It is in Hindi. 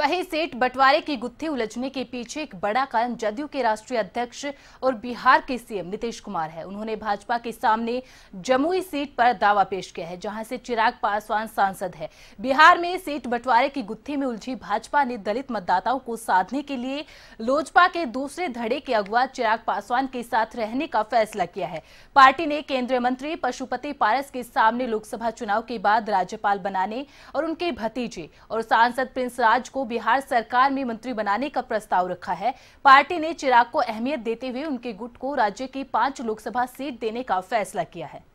वहीं सेठ बंटवारे के गुत्थे उलझने के पीछे एक बड़ा कारण जदयू के राष्ट्रीय अध्यक्ष और बिहार के सीएम नीतीश कुमार है उन्होंने भाजपा के सामने जमुई सीट पर दावा पेश किया है जहां से चिराग पासवान सांसद है बिहार में सेठ बंटवारे की गुत्थे में उलझी भाजपा ने दलित मतदाताओं को साधने के लिए लोजपा के दूसरे धड़े के अगुआ चिराग पासवान के साथ रहने का फैसला किया है पार्टी ने केंद्रीय मंत्री पशुपति पारस के सामने लोकसभा चुनाव के बाद राज्यपाल बनाने और उनके भतीजे और सांसद प्रिंस राज को बिहार सरकार में मंत्री बनाने का प्रस्ताव रखा है पार्टी ने चिराग को अहमियत देते हुए उनके गुट को राज्य की पांच लोकसभा सीट देने का फैसला किया है